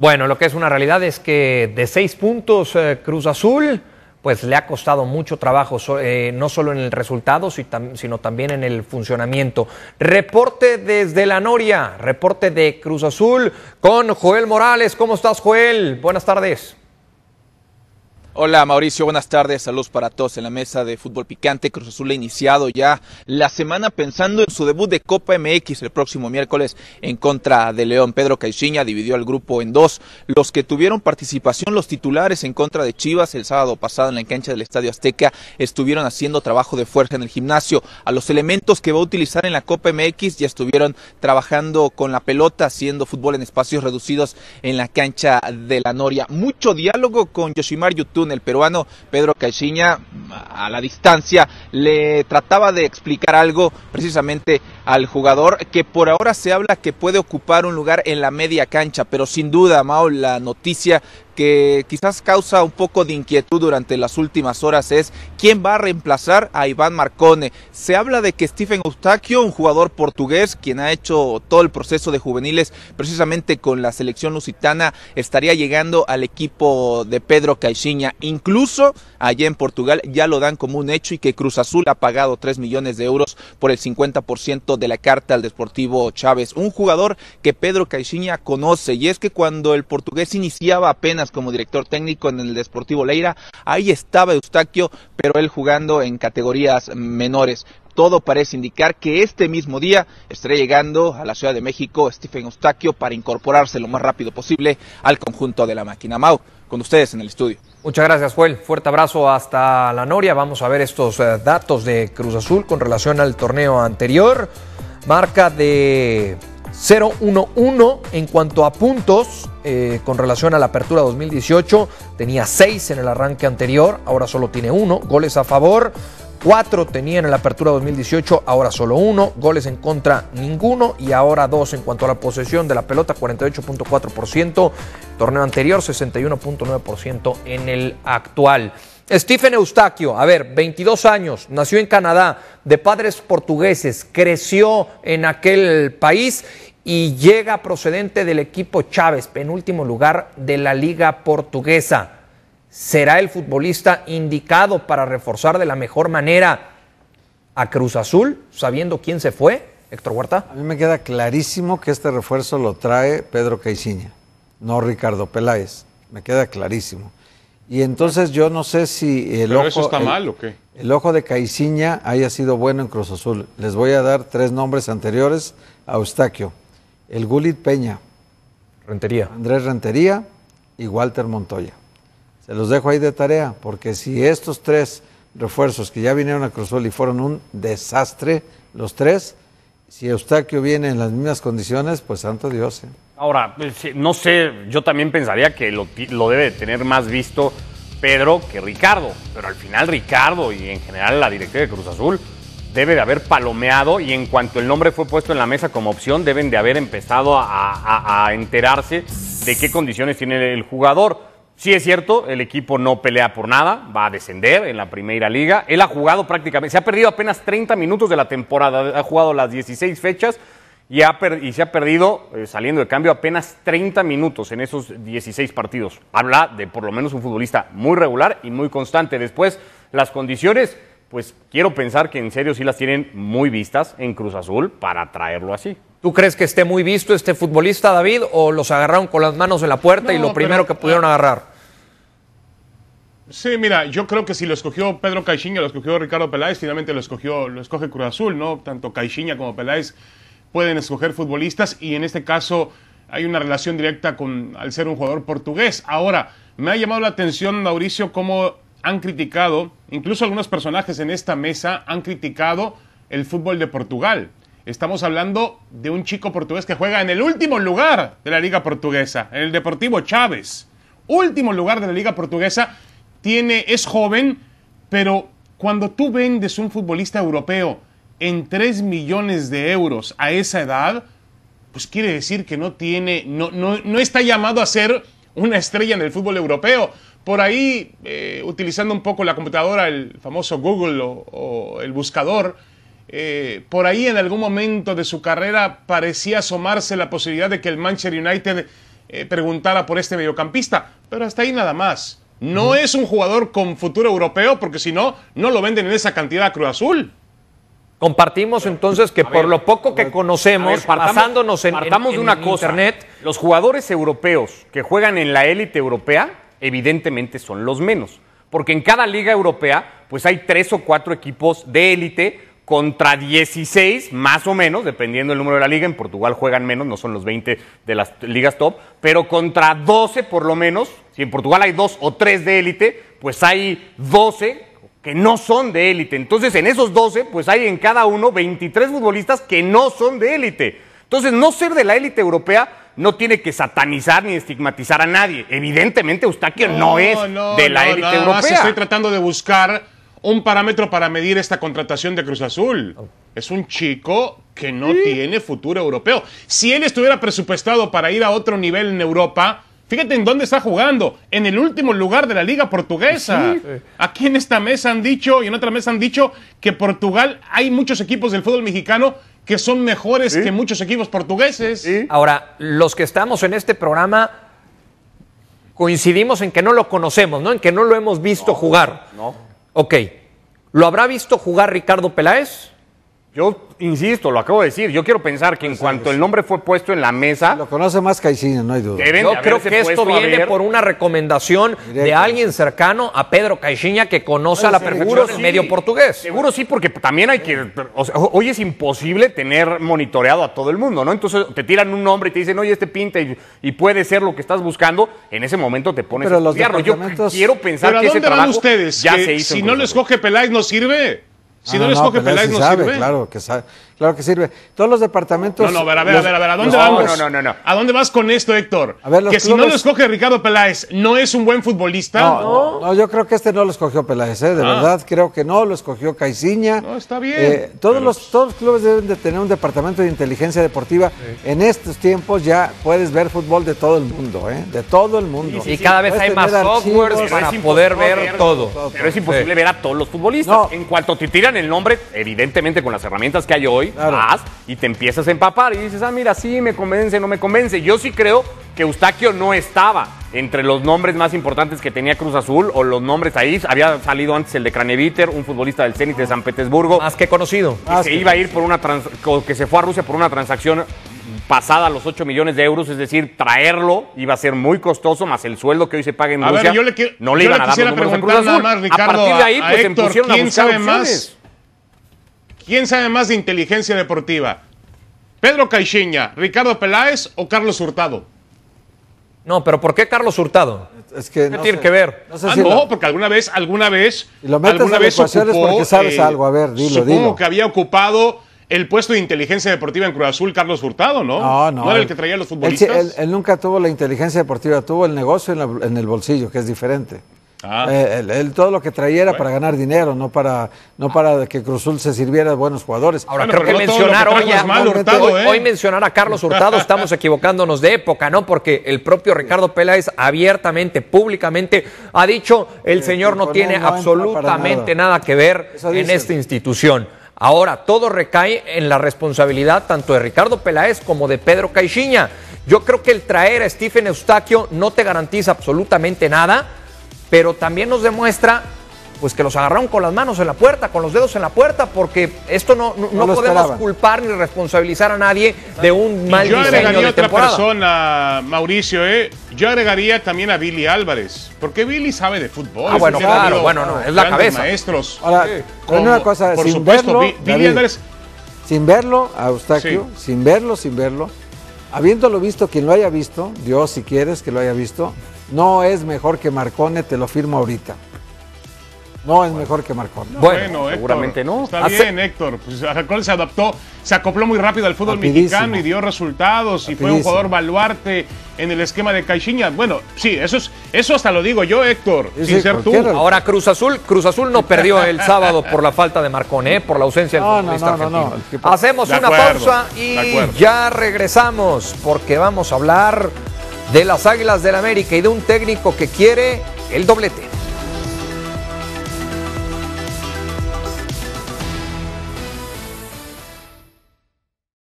Bueno, lo que es una realidad es que de seis puntos eh, Cruz Azul, pues le ha costado mucho trabajo, eh, no solo en el resultado, sino también en el funcionamiento. Reporte desde la Noria, reporte de Cruz Azul con Joel Morales. ¿Cómo estás, Joel? Buenas tardes. Hola Mauricio, buenas tardes, saludos para todos en la mesa de fútbol picante. Cruz Azul ha iniciado ya la semana pensando en su debut de Copa MX el próximo miércoles en contra de León. Pedro Caixinha dividió al grupo en dos. Los que tuvieron participación, los titulares en contra de Chivas el sábado pasado en la cancha del Estadio Azteca, estuvieron haciendo trabajo de fuerza en el gimnasio. A los elementos que va a utilizar en la Copa MX ya estuvieron trabajando con la pelota, haciendo fútbol en espacios reducidos en la cancha de la Noria. Mucho diálogo con Yoshimar el peruano Pedro Caixinha a la distancia le trataba de explicar algo precisamente al jugador que por ahora se habla que puede ocupar un lugar en la media cancha, pero sin duda, Mao, la noticia que quizás causa un poco de inquietud durante las últimas horas es quién va a reemplazar a Iván Marcone. Se habla de que Stephen Eustaquio, un jugador portugués, quien ha hecho todo el proceso de juveniles precisamente con la selección lusitana, estaría llegando al equipo de Pedro Caixinha. Incluso allá en Portugal ya lo dan como un hecho y que Cruz Azul ha pagado 3 millones de euros por el 50% de la carta al Deportivo Chávez. Un jugador que Pedro Caixinha conoce y es que cuando el portugués iniciaba apenas como director técnico en el Deportivo Leira. Ahí estaba Eustaquio, pero él jugando en categorías menores. Todo parece indicar que este mismo día estará llegando a la Ciudad de México Stephen Eustaquio para incorporarse lo más rápido posible al conjunto de la máquina. Mau, con ustedes en el estudio. Muchas gracias, Juel. Fuerte abrazo hasta la Noria. Vamos a ver estos eh, datos de Cruz Azul con relación al torneo anterior. Marca de 0-1-1 en cuanto a puntos eh, con relación a la apertura 2018. Tenía seis en el arranque anterior, ahora solo tiene uno. Goles a favor, cuatro tenía en la apertura 2018, ahora solo uno. Goles en contra, ninguno. Y ahora dos en cuanto a la posesión de la pelota, 48.4%. Torneo anterior, 61.9% en el actual. Stephen Eustaquio, a ver, 22 años, nació en Canadá, de padres portugueses, creció en aquel país y llega procedente del equipo Chávez, penúltimo lugar de la liga portuguesa. Será el futbolista indicado para reforzar de la mejor manera a Cruz Azul, sabiendo quién se fue, Héctor Huerta. A mí me queda clarísimo que este refuerzo lo trae Pedro Caiciña, no Ricardo Peláez. Me queda clarísimo. Y entonces yo no sé si el ojo. está mal o qué? El ojo de Caiciña haya sido bueno en Cruz Azul. Les voy a dar tres nombres anteriores a Eustaquio el Gulit Peña. Rentería. Andrés Rentería y Walter Montoya. Se los dejo ahí de tarea, porque si estos tres refuerzos que ya vinieron a Azul y fueron un desastre, los tres, si Eustaquio viene en las mismas condiciones, pues santo Dios. ¿eh? Ahora, no sé, yo también pensaría que lo, debe tener más visto Pedro que Ricardo, pero al final Ricardo y en general la directiva de Cruz Azul debe de haber palomeado y en cuanto el nombre fue puesto en la mesa como opción, deben de haber empezado a, enterarse de qué condiciones tiene el jugador. Sí es cierto, el equipo no pelea por nada, va a descender en la primera liga. Él ha jugado prácticamente, se ha perdido apenas 30 minutos de la temporada, ha jugado las 16 fechas y, se ha perdido, eh, saliendo de cambio, apenas 30 minutos en esos 16 partidos. Habla de por lo menos un futbolista muy regular y muy constante. Después, las condiciones pues quiero pensar que en serio sí las tienen muy vistas en Cruz Azul para traerlo así. ¿Tú crees que esté muy visto este futbolista, David, o los agarraron con las manos en la puerta y lo primero que pudieron agarrar? Sí, mira, yo creo que si lo escogió Pedro Caixinha, lo escogió Ricardo Peláez, finalmente lo escogió, lo escoge Cruz Azul, ¿no? Tanto Caixinha como Peláez pueden escoger futbolistas y en este caso hay una relación directa con al ser un jugador portugués. Ahora, me ha llamado la atención, Mauricio, cómo han criticado Incluso algunos personajes en esta mesa han criticado el fútbol de Portugal. Estamos hablando de un chico portugués que juega en el último lugar de la Liga Portuguesa, el Deportivo Chávez. Último lugar de la Liga Portuguesa. Tiene, es joven, pero cuando tú vendes un futbolista europeo en 3 millones de euros a esa edad, pues quiere decir que no tiene, no, no, no está llamado a ser una estrella en el fútbol europeo. Por ahí, eh, utilizando un poco la computadora, el famoso Google o, el buscador, eh, por ahí en algún momento de su carrera parecía asomarse la posibilidad de que el Manchester United eh, preguntara por este mediocampista, pero hasta ahí nada más. No es un jugador con futuro europeo porque si no, no lo venden en esa cantidad a Cruz Azul. Compartimos entonces que por lo poco que conocemos, basándonos en, de una cosa, internet, los jugadores europeos que juegan en la élite europea evidentemente son los menos. Porque en cada liga europea, pues hay tres o cuatro equipos de élite contra 16, más o menos, dependiendo del número de la liga. En Portugal juegan menos, no son los 20 de las ligas top, pero contra 12 por lo menos. Si en Portugal hay dos o tres de élite, pues hay 12 que no son de élite. Entonces, en esos 12, pues hay en cada uno 23 futbolistas que no son de élite. Entonces, no ser de la élite europea no tiene que satanizar ni estigmatizar a nadie. Evidentemente, Eustaquio no, no es de la élite no, Estoy tratando de buscar un parámetro para medir esta contratación de Cruz Azul. Oh. Es un chico que no tiene futuro europeo. Si él estuviera presupuestado para ir a otro nivel en Europa, Fíjate en dónde está jugando, en el último lugar de la liga portuguesa. Aquí en esta mesa han dicho y en otra mesa han dicho que Portugal hay muchos equipos del fútbol mexicano que son mejores que muchos equipos portugueses. Ahora, los que estamos en este programa coincidimos en que no lo conocemos, ¿no? En que no lo hemos visto jugar. No. Ok. ¿Lo habrá visto jugar Ricardo Peláez? Yo insisto, lo acabo de decir, yo quiero pensar que en pues, cuanto el nombre fue puesto en la mesa... Lo conoce más Caixinha, no hay duda. Yo creo que esto viene por una recomendación de alguien cercano a Pedro Caixinha que conoce a la perfección del medio portugués. Seguro sí, porque también hay que... hoy es imposible tener monitoreado a todo el mundo, ¿no? Entonces te tiran un nombre y te dicen, oye, este pinta y, puede ser lo que estás buscando. En ese momento te pones pero los Yo quiero pensar que ese ustedes? ya se hizo. Si no les coge Peláez, ¿no sirve? Si no, ah, les no, coge pues Peláez, no, sabe, Claro, que sabe. Claro que sirve. Todos los departamentos. No, no, a ver, a ver, a, ver a dónde vamos? No, no, no, no. ¿A dónde vas con esto, Héctor? A ver, los que si no lo escoge Ricardo Peláez, ¿no es un buen futbolista? No, no yo creo que este no lo escogió Peláez, ¿eh? de ah. verdad, creo que no, lo escogió Caiciña. No, está bien. Eh, pues todos, los, todos clubes deben de tener un departamento de inteligencia deportiva. En estos tiempos ya puedes ver fútbol de todo el mundo, ¿eh? De todo el mundo. y cada vez hay más software para poder ver todo. Pero es imposible ver a todos los futbolistas. En cuanto te tiran el nombre, evidentemente con las herramientas que hay hoy, y te empiezas a empapar y dices, ah, mira, sí, me convence, no me convence. Yo sí creo que Eustaquio no estaba entre los nombres más importantes que tenía Cruz Azul o los nombres ahí. Había salido antes el de Craneviter, un futbolista del Zenit de San Petersburgo. Más que conocido. que ah, se iba a ir por una que se fue a Rusia por una transacción pasada a los 8 millones de euros, es decir, traerlo iba a ser muy costoso, más el sueldo que hoy se paga en Rusia. no le yo iban a dar los a Más, Ricardo, a partir de ahí, pues se a ¿Quién sabe más de inteligencia deportiva? ¿Pedro Caixinha, Ricardo Peláez o Carlos Hurtado? No, pero ¿por qué Carlos Hurtado? Es que no tiene que ver? No, sé ah, si no porque alguna vez, alguna vez. alguna vez sabes eh, algo. A ver, dilo, supongo que había ocupado el puesto de inteligencia deportiva en Cruz Azul, Carlos Hurtado, ¿no? No, no. ¿No era el que traía los futbolistas? Él, nunca tuvo la inteligencia deportiva, tuvo el negocio en el bolsillo, que es diferente. Ah. Eh, todo lo que traía era para ganar dinero, no para, no ah. para que Cruzul se sirviera de buenos jugadores. Ahora, creo que mencionar hoy, a, ¿eh? mencionar a Carlos Hurtado, estamos equivocándonos de época, ¿no? Porque el propio Ricardo Peláez abiertamente, públicamente, ha dicho, el señor no tiene absolutamente nada. nada. que ver en esta institución. Ahora, todo recae en la responsabilidad tanto de Ricardo Peláez como de Pedro Caixinha. Yo creo que el traer a Stephen Eustaquio no te garantiza absolutamente nada pero también nos demuestra pues que los agarraron con las manos en la puerta, con los dedos en la puerta, porque esto no, no, podemos culpar ni responsabilizar a nadie de un mal y yo agregaría otra persona, Mauricio, ¿eh? yo agregaría también a Billy Álvarez, porque Billy sabe de fútbol. Ah, bueno, claro, bueno, no, es la cabeza. maestros. Ahora, una cosa, por sin supuesto, verlo, Billy Álvarez... Sin verlo, a Eustaquio, sin verlo, sin verlo, habiéndolo visto, quien lo haya visto, Dios si quieres que lo haya visto, no es mejor que Marcone, te lo firmo ahorita. No es mejor que Marcone. bueno, seguramente no. Está bien, Héctor. Pues Marcone se adaptó, se acopló muy rápido al fútbol mexicano y dio resultados y fue un jugador baluarte en el esquema de Caixinha. Bueno, sí, eso es, eso hasta lo digo yo, Héctor, sin ser tú. Ahora Cruz Azul, Cruz Azul no perdió el sábado por la falta de Marcone, eh, por la ausencia del futbolista argentino. Hacemos una pausa y ya regresamos porque vamos a hablar de las Águilas del América y de un técnico que quiere el doblete.